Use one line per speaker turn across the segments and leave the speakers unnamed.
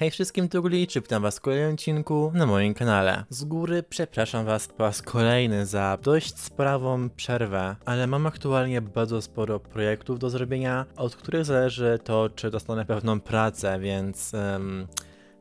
Hej wszystkim czy witam was w kolejnym odcinku na moim kanale. Z góry przepraszam was po raz kolejny za dość sprawą przerwę, ale mam aktualnie bardzo sporo projektów do zrobienia, od których zależy to, czy dostanę pewną pracę, więc... Um,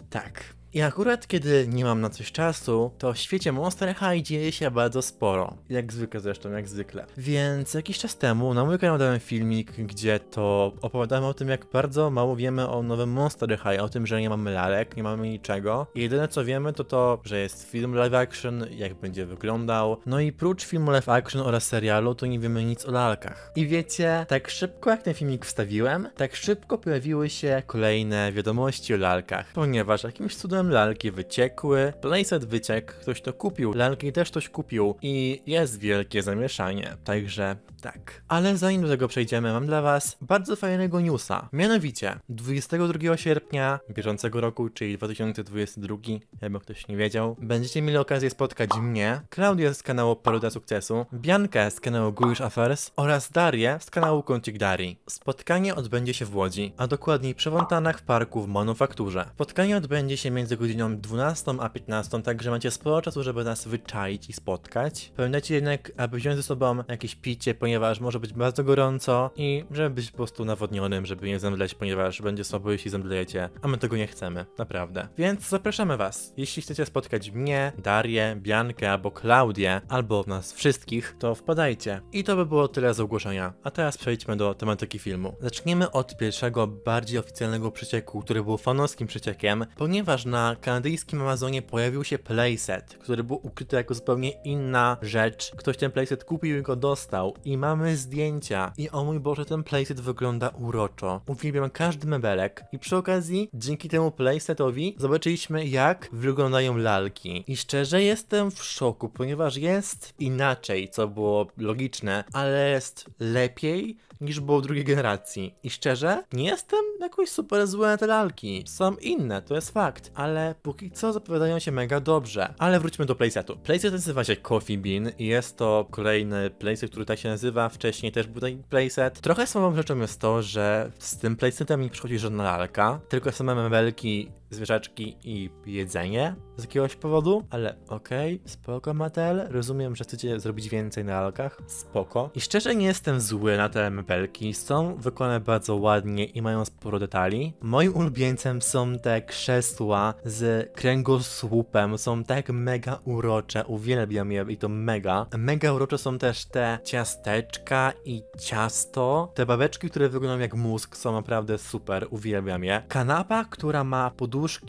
tak, i akurat kiedy nie mam na coś czasu, to w świecie Monster High dzieje się bardzo sporo. Jak zwykle zresztą, jak zwykle. Więc jakiś czas temu na mój kanał dałem filmik, gdzie to opowiadałem o tym, jak bardzo mało wiemy o nowym Monster High, o tym, że nie mamy lalek, nie mamy niczego. I jedyne co wiemy to to, że jest film live action, jak będzie wyglądał. No i prócz filmu live action oraz serialu, to nie wiemy nic o lalkach. I wiecie, tak szybko jak ten filmik wstawiłem, tak szybko pojawiły się kolejne wiadomości o lalkach. Ponieważ jakimś cudem Potem lalki wyciekły, playset wyciekł, ktoś to kupił, lalki też ktoś kupił i jest wielkie zamieszanie, także tak. Ale zanim do tego przejdziemy, mam dla was bardzo fajnego newsa. Mianowicie 22 sierpnia bieżącego roku, czyli 2022, jakby ktoś nie wiedział, będziecie mieli okazję spotkać mnie, Klaudię z kanału Paruda Sukcesu, Biankę z kanału Guish Affairs oraz Darię z kanału Kącik Darii. Spotkanie odbędzie się w Łodzi, a dokładniej przy Fontanach w Parku w Manufakturze. Spotkanie odbędzie się między między godziną 12 a 15, także macie sporo czasu, żeby nas wyczaić i spotkać. Pamiętajcie jednak, aby wziąć ze sobą jakieś picie, ponieważ może być bardzo gorąco i żeby być po prostu nawodnionym, żeby nie zemdleć, ponieważ będzie słabo, jeśli zemdlejecie, a my tego nie chcemy, naprawdę. Więc zapraszamy was. Jeśli chcecie spotkać mnie, Darię, Biankę albo Klaudię, albo nas wszystkich, to wpadajcie. I to by było tyle z ogłoszenia. A teraz przejdźmy do tematyki filmu. Zaczniemy od pierwszego, bardziej oficjalnego przecieku, który był fanowskim przeciekiem, ponieważ na na kanadyjskim Amazonie pojawił się playset, który był ukryty jako zupełnie inna rzecz. Ktoś ten playset kupił i go dostał. I mamy zdjęcia. I o mój Boże, ten playset wygląda uroczo. Uwielbiam każdy mebelek. I przy okazji, dzięki temu playsetowi zobaczyliśmy, jak wyglądają lalki. I szczerze jestem w szoku, ponieważ jest inaczej, co było logiczne, ale jest lepiej niż było drugiej generacji. I szczerze, nie jestem jakoś super zły na te lalki. Są inne, to jest fakt, ale póki co zapowiadają się mega dobrze. Ale wróćmy do playsetu. Playset nazywa się Coffee Bean i jest to kolejny playset, który tak się nazywa. Wcześniej też był taki playset. Trochę słabą rzeczą jest to, że z tym playsetem nie przychodzi żadna lalka, tylko same memelki zwierzaczki i jedzenie z jakiegoś powodu, ale okej, okay, spoko Mattel, rozumiem, że chcecie zrobić więcej na lalkach, spoko. I szczerze nie jestem zły na te mebelki, są wykonane bardzo ładnie i mają sporo detali. Moim ulubieńcem są te krzesła z kręgosłupem, są tak mega urocze, uwielbiam je i to mega. Mega urocze są też te ciasteczka i ciasto. Te babeczki, które wyglądają jak mózg są naprawdę super, uwielbiam je. Kanapa, która ma podłogę dos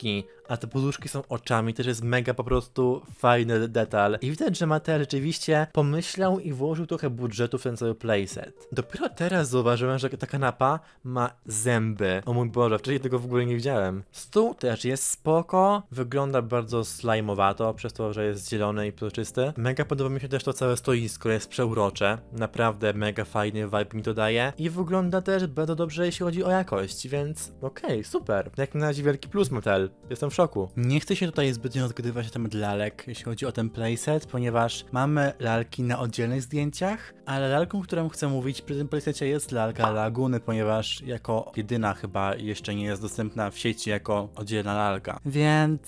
a te poduszki są oczami, też jest mega po prostu fajny detal. I widać, że Mattel rzeczywiście pomyślał i włożył trochę budżetu w ten cały playset. Dopiero teraz zauważyłem, że ta kanapa ma zęby. O mój Boże, wcześniej tego w ogóle nie widziałem. Stół też jest spoko, wygląda bardzo slajmowato, przez to, że jest zielony i przezroczysty. Mega podoba mi się też to całe stoisko, jest przeurocze. Naprawdę mega fajny vibe mi to daje i wygląda też bardzo dobrze, jeśli chodzi o jakość, więc okej, okay, super. Jak na razie wielki plus Mattel. Jestem w szoku. Nie chcę się tutaj zbytnio odgrywać na temat lalek, jeśli chodzi o ten playset, ponieważ mamy lalki na oddzielnych zdjęciach, ale lalką, którą chcę mówić przy tym playsetie, jest lalka Laguny, ponieważ jako jedyna chyba jeszcze nie jest dostępna w sieci jako oddzielna lalka. Więc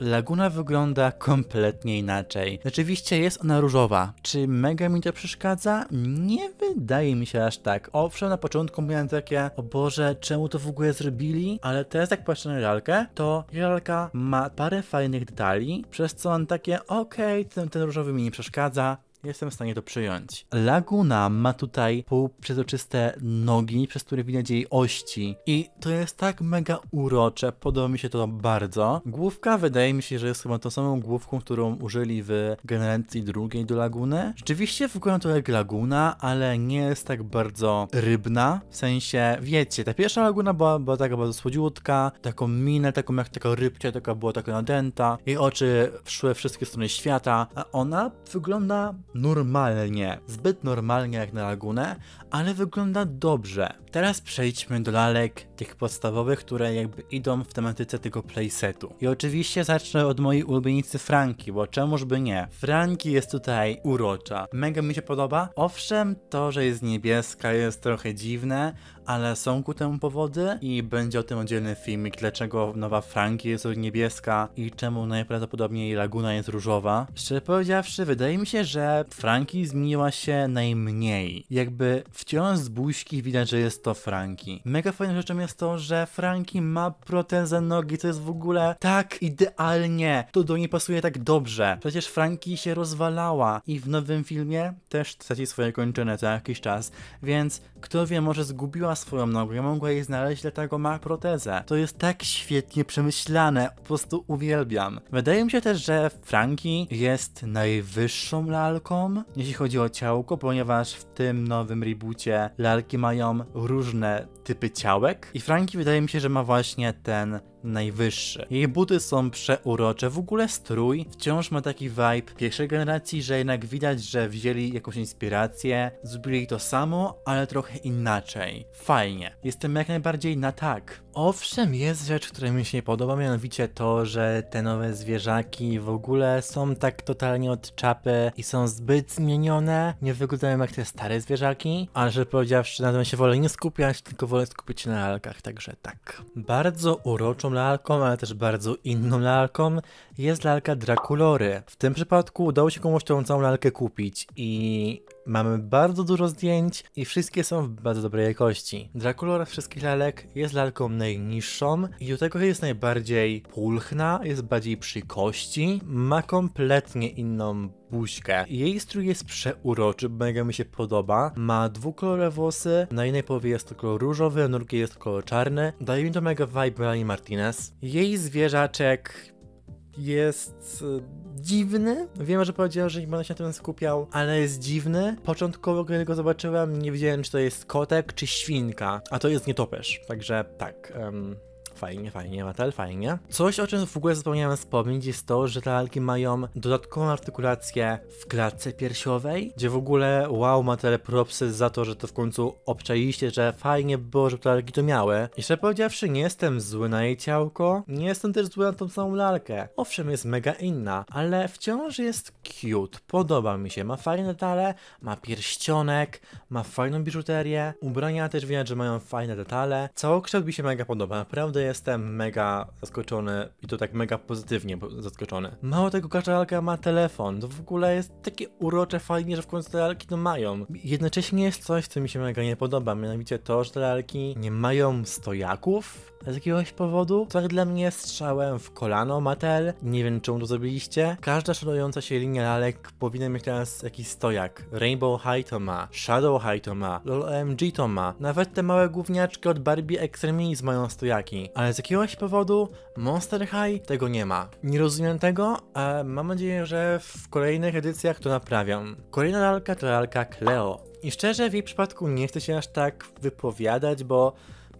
Laguna wygląda kompletnie inaczej. Rzeczywiście jest ona różowa. Czy mega mi to przeszkadza? Nie wydaje mi się aż tak. Owszem, na początku miałem takie, o Boże, czemu to w ogóle zrobili? Ale teraz jak patrzę na lalkę, to lalka ma parę fajnych detali, przez co on takie, okej, okay, ten, ten różowy mi nie przeszkadza, jestem w stanie to przyjąć. Laguna ma tutaj półprzezroczyste nogi, przez które widać jej ości i to jest tak mega urocze, podoba mi się to bardzo. Główka wydaje mi się, że jest chyba tą samą główką, którą użyli w generacji drugiej do Laguny. Rzeczywiście wygląda to jak Laguna, ale nie jest tak bardzo rybna, w sensie, wiecie, ta pierwsza Laguna była, była taka bardzo słodziutka, taką minę, taką jak taka rybcia, taka była taka nadęta, jej oczy wszły wszystkie strony świata, a ona wygląda normalnie, zbyt normalnie jak na lagunę, ale wygląda dobrze. Teraz przejdźmy do lalek tych podstawowych, które jakby idą w tematyce tego playsetu. I oczywiście zacznę od mojej ulubienicy Franki, bo czemuż by nie? Franki jest tutaj urocza. Mega mi się podoba. Owszem, to, że jest niebieska jest trochę dziwne, ale są ku temu powody i będzie o tym oddzielny filmik, dlaczego nowa Franki jest niebieska i czemu najprawdopodobniej Laguna jest różowa. Szczerze powiedziawszy, wydaje mi się, że Franki zmieniła się najmniej. Jakby wciąż z buźki widać, że jest to Franki. Mega fajną rzeczą jest to, że Franki ma protezę nogi, co jest w ogóle tak idealnie. To do niej pasuje tak dobrze. Przecież Franki się rozwalała i w nowym filmie też traci swoje kończyny co jakiś czas, więc kto wie, może zgubiła miała swoją nogę, mogła jej znaleźć, dlatego ma protezę. To jest tak świetnie przemyślane, po prostu uwielbiam. Wydaje mi się też, że Franki jest najwyższą lalką, jeśli chodzi o ciałko, ponieważ w tym nowym reboocie lalki mają różne typy ciałek i Franki wydaje mi się, że ma właśnie ten najwyższy. Jej buty są przeurocze, w ogóle strój wciąż ma taki vibe pierwszej generacji, że jednak widać, że wzięli jakąś inspirację, zrobili to samo, ale trochę inaczej. Fajnie. Jestem jak najbardziej na tak. Owszem, jest rzecz, która mi się nie podoba, mianowicie to, że te nowe zwierzaki w ogóle są tak totalnie od czapy i są zbyt zmienione, nie wyglądają jak te stare zwierzaki, ale że powiedziawszy, na tym się wolę nie skupiać, tylko wolę skupić się na lalkach, także tak. Bardzo uroczą lalką, ale też bardzo inną lalką jest lalka Draculory. W tym przypadku udało się komuś tą całą lalkę kupić i Mamy bardzo dużo zdjęć i wszystkie są w bardzo dobrej jakości. Dracula oraz wszystkich lalek jest lalką najniższą i do tego jest najbardziej pulchna, jest bardziej przy kości, ma kompletnie inną buźkę. Jej strój jest przeuroczy, mega mi się podoba. Ma dwukolorowe włosy, na jednej połowie jest to kolor różowy, a na drugiej jest to kolor czarny. Daje mi to mega vibe Melanie Martinez. Jej zwierzaczek jest e, dziwny. Wiemy, że powiedział, że nie będę się na tym skupiał, ale jest dziwny. Początkowo, gdy go zobaczyłem, nie wiedziałem, czy to jest kotek, czy świnka, a to jest nietoperz. Także tak. Um Fajnie, fajnie, Matel, fajnie. Coś, o czym w ogóle zapomniałem wspomnieć, jest to, że te lalki mają dodatkową artykulację w klatce piersiowej, gdzie w ogóle wow, ma telepropsy za to, że to w końcu obczailiście, że fajnie było, że te lalki to miały. I szczerze powiedziawszy, nie jestem zły na jej ciałko, nie jestem też zły na tą samą lalkę. Owszem, jest mega inna, ale wciąż jest cute, podoba mi się, ma fajne detale, ma pierścionek, ma fajną biżuterię, ubrania też widać, że mają fajne detale, całokształt mi się mega podoba, naprawdę jestem mega zaskoczony i to tak mega pozytywnie zaskoczony. Mało tego, każda lalka ma telefon, to w ogóle jest takie urocze, fajnie, że w końcu te lalki to mają. Jednocześnie jest coś, co mi się mega nie podoba, mianowicie to, że te lalki nie mają stojaków, z jakiegoś powodu, który dla mnie strzałem w kolano Mattel. Nie wiem, czemu to zrobiliście. Każda szanująca się linia lalek powinna mieć teraz jakiś stojak. Rainbow High to ma, Shadow High to ma, LOL to ma. Nawet te małe gówniaczki od Barbie Extremis mają stojaki. Ale z jakiegoś powodu Monster High tego nie ma. Nie rozumiem tego, a mam nadzieję, że w kolejnych edycjach to naprawiam. Kolejna lalka to lalka Cleo. I szczerze w jej przypadku nie chcę się aż tak wypowiadać, bo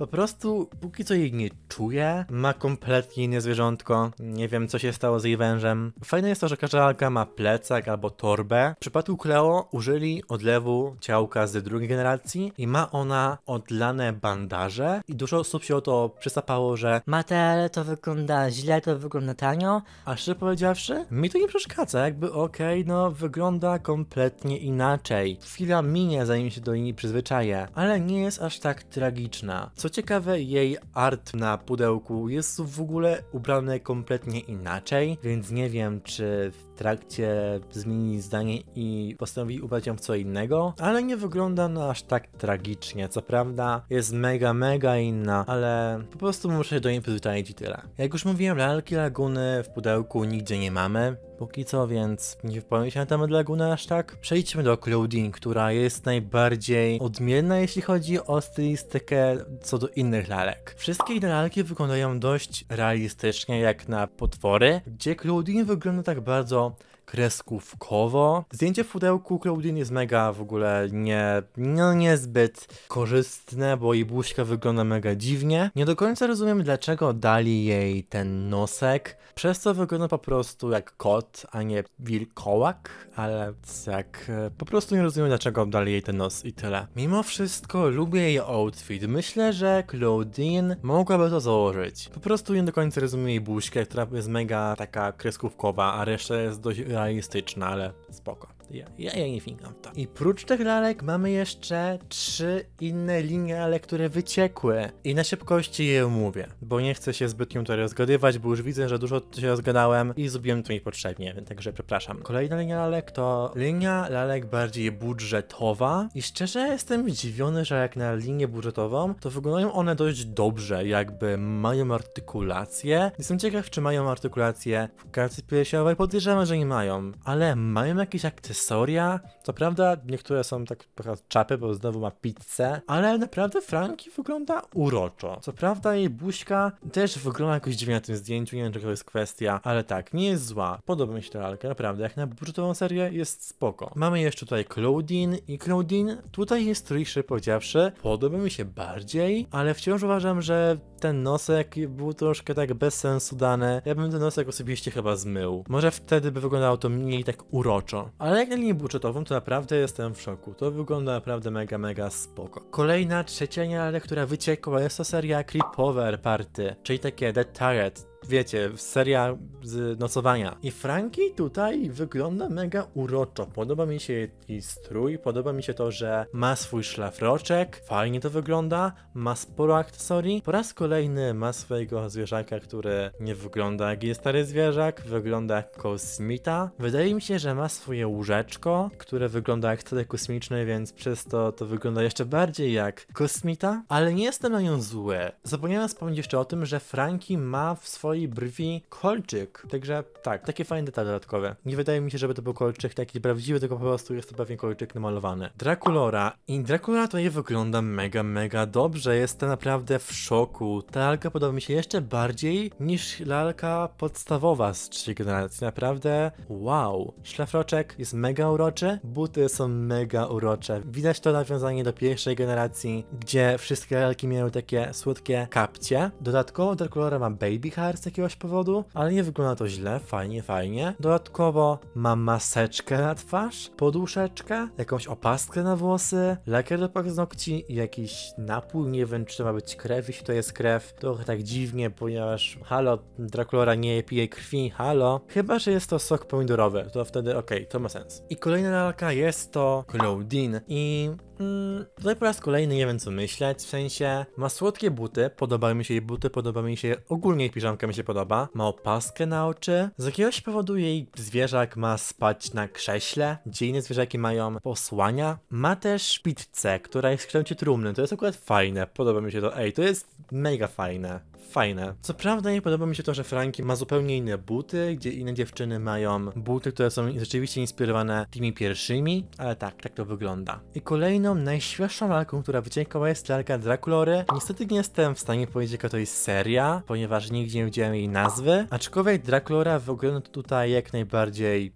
po prostu póki co jej nie czuję, ma kompletnie inne zwierzątko, nie wiem co się stało z jej wężem. Fajne jest to, że każda alka ma plecak albo torbę. W przypadku Cleo użyli odlewu ciałka z drugiej generacji i ma ona odlane bandaże i dużo osób się o to przysapało, że Matele to wygląda źle, to wygląda tanio, a szczerze powiedziawszy, mi to nie przeszkadza, jakby okej, okay, no wygląda kompletnie inaczej. Chwila minie zanim się do niej przyzwyczaję, ale nie jest aż tak tragiczna. Co ciekawe, jej art na pudełku jest w ogóle ubrany kompletnie inaczej, więc nie wiem, czy trakcie zmienili zdanie i postanowili ubrać ją w co innego, ale nie wygląda na aż tak tragicznie. Co prawda jest mega, mega inna, ale po prostu muszę do niej przyzwyczaić i tyle. Jak już mówiłem, lalki laguny w pudełku nigdzie nie mamy póki co, więc nie wypowiem się na temat Laguna aż tak. Przejdźmy do Claudine, która jest najbardziej odmienna, jeśli chodzi o stylistykę co do innych lalek. Wszystkie inne lalki wyglądają dość realistycznie, jak na potwory, gdzie Claudine wygląda tak bardzo kreskówkowo. Zdjęcie w pudełku Claudine jest mega w ogóle nie, no niezbyt korzystne, bo jej buźka wygląda mega dziwnie. Nie do końca rozumiem dlaczego dali jej ten nosek, przez co wygląda po prostu jak kot, a nie wilkołak, ale jak e, po prostu nie rozumiem dlaczego dali jej ten nos i tyle. Mimo wszystko lubię jej outfit, myślę, że Claudine mogłaby to założyć. Po prostu nie do końca rozumiem jej buźkę, która jest mega taka kreskówkowa, a reszta jest dość realistyczna, ale spoko. Ja, ja, ja nie fingam w to. I prócz tych lalek mamy jeszcze trzy inne linie, ale które wyciekły. I na szybkości je mówię, bo nie chcę się zbytnio tutaj rozgadywać, bo już widzę, że dużo się rozgadałem i zrobiłem to niepotrzebnie, także przepraszam. Kolejna linia lalek to linia lalek bardziej budżetowa i szczerze jestem zdziwiony, że jak na linię budżetową, to wyglądają one dość dobrze, jakby mają artykulację. Jestem ciekaw, czy mają artykulację w karcie piersiowej, podejrzewam, że nie mają, ale mają jakieś akcesoria historia. Co prawda, niektóre są tak trochę czapy, bo znowu ma pizzę, ale naprawdę Franki wygląda uroczo. Co prawda, jej buźka też wygląda jakoś dziwnie na tym zdjęciu, nie wiem czego jest kwestia, ale tak, nie jest zła. Podoba mi się ta lalka, naprawdę, jak na budżetową serię jest spoko. Mamy jeszcze tutaj Claudine i Claudine tutaj jest trójszy powiedziawszy, podoba mi się bardziej, ale wciąż uważam, że ten nosek był troszkę tak bez sensu dany. Ja bym ten nosek osobiście chyba zmył. Może wtedy by wyglądało to mniej tak uroczo. Ale jak na linię budżetową to naprawdę jestem w szoku. To wygląda naprawdę mega, mega spoko. Kolejna, trzecia linia, która wyciekła jest to seria Creepover Party, czyli takie The Turret wiecie, seria z nocowania. I Franki tutaj wygląda mega uroczo. Podoba mi się jej strój, podoba mi się to, że ma swój szlafroczek, fajnie to wygląda, ma sporo akcesorii. Po raz kolejny ma swojego zwierzaka, który nie wygląda jak jej stary zwierzak, wygląda jak kosmita. Wydaje mi się, że ma swoje łóżeczko, które wygląda jak statek kosmiczny, więc przez to to wygląda jeszcze bardziej jak kosmita, ale nie jestem na nią zły. Zapomniałem wspomnieć jeszcze o tym, że Franki ma w swoim stoi, brwi, kolczyk. Także tak, takie fajne detale dodatkowe. Nie wydaje mi się, żeby to był kolczyk taki prawdziwy, tylko po prostu jest to pewien kolczyk namalowany. Draculora. I Dracula tutaj wygląda mega, mega dobrze. Jestem naprawdę w szoku. Ta lalka podoba mi się jeszcze bardziej niż lalka podstawowa z trzeciej generacji. Naprawdę wow. Szlafroczek jest mega uroczy, buty są mega urocze. Widać to nawiązanie do pierwszej generacji, gdzie wszystkie lalki miały takie słodkie kapcie. Dodatkowo Draculora ma baby hairs, z jakiegoś powodu, ale nie wygląda to źle, fajnie, fajnie. Dodatkowo mam maseczkę na twarz, poduszeczkę, jakąś opaskę na włosy, lakier do paznokci i jakiś napój, nie wiem czy to ma być krew, jeśli to jest krew, trochę tak dziwnie, ponieważ halo, Draculora nie pije krwi, halo. Chyba, że jest to sok pomidorowy, to wtedy okej, okay, to ma sens. I kolejna lalka jest to Claudine i Mm, tutaj po raz kolejny nie wiem co myśleć, w sensie ma słodkie buty, podobały mi się jej buty, podoba mi się ogólnie jej piżamka mi się podoba, ma opaskę na oczy, z jakiegoś powodu jej zwierzak ma spać na krześle, gdzie inne zwierzaki mają posłania, ma też pizzę, która jest w kształcie trumny, to jest akurat fajne, podoba mi się to, ej, to jest mega fajne fajne. Co prawda nie podoba mi się to, że Franki ma zupełnie inne buty, gdzie inne dziewczyny mają buty, które są rzeczywiście inspirowane tymi pierwszymi, ale tak, tak to wygląda. I kolejną, najświeższą lalką, która wyciekła jest lalka Draculory. Niestety nie jestem w stanie powiedzieć, jaka to jest seria, ponieważ nigdzie nie widziałem jej nazwy, aczkolwiek Draculora wygląda tutaj jak najbardziej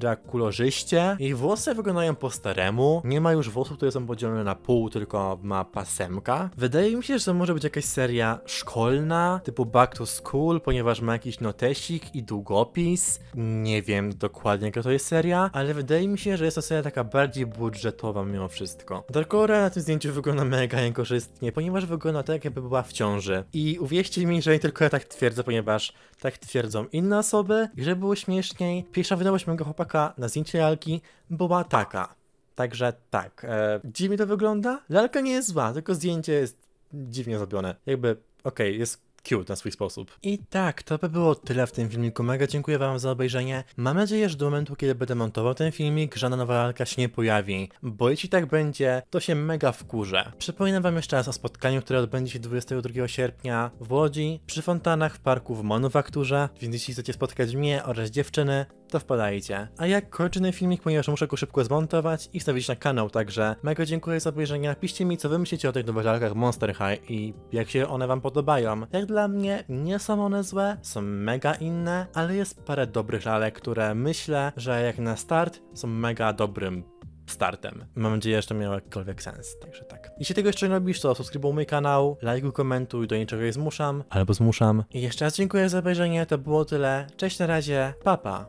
drakulożyście Jej włosy wyglądają po staremu. Nie ma już włosów, które są podzielone na pół, tylko ma pasemka. Wydaje mi się, że to może być jakaś seria szkolna, typu Back to School, ponieważ ma jakiś notesik i długopis. Nie wiem dokładnie, jaka to jest seria, ale wydaje mi się, że jest to seria taka bardziej budżetowa mimo wszystko. Darkora na tym zdjęciu wygląda mega niekorzystnie, ponieważ wygląda tak, jakby była w ciąży. I uwierzcie mi, że nie tylko ja tak twierdzę, ponieważ tak twierdzą inne osoby. I żeby było śmieszniej, pierwsza wydałość mojego chłopaka chłopaka na zdjęcie lalki była taka. Także tak, e, dziwnie to wygląda. Lalka nie jest zła, tylko zdjęcie jest dziwnie zrobione. Jakby, okej, okay, jest cute na swój sposób. I tak, to by było tyle w tym filmiku. Mega dziękuję wam za obejrzenie. Mam nadzieję, że do momentu, kiedy będę montował ten filmik, żadna nowa lalka się nie pojawi, bo jeśli tak będzie, to się mega wkurzę. Przypominam wam jeszcze raz o spotkaniu, które odbędzie się 22 sierpnia w Łodzi, przy fontanach w parku w Manufakturze, więc jeśli chcecie spotkać mnie oraz dziewczyny, to wpadajcie. A ja kończę ten filmik, ponieważ muszę go szybko zmontować i wstawić na kanał, także mega dziękuję za obejrzenie, piszcie mi co wy myślicie o tych nowych lalkach Monster High i jak się one wam podobają. Jak dla mnie nie są one złe, są mega inne, ale jest parę dobrych lalek, które myślę, że jak na start są mega dobrym startem. Mam nadzieję, że to miało jakikolwiek sens, także tak. Jeśli tego jeszcze nie robisz, to subskrybuj mój kanał, lajkuj, komentuj, do niczego nie zmuszam, albo zmuszam. I jeszcze raz dziękuję za obejrzenie, to było tyle, cześć na razie, papa. Pa.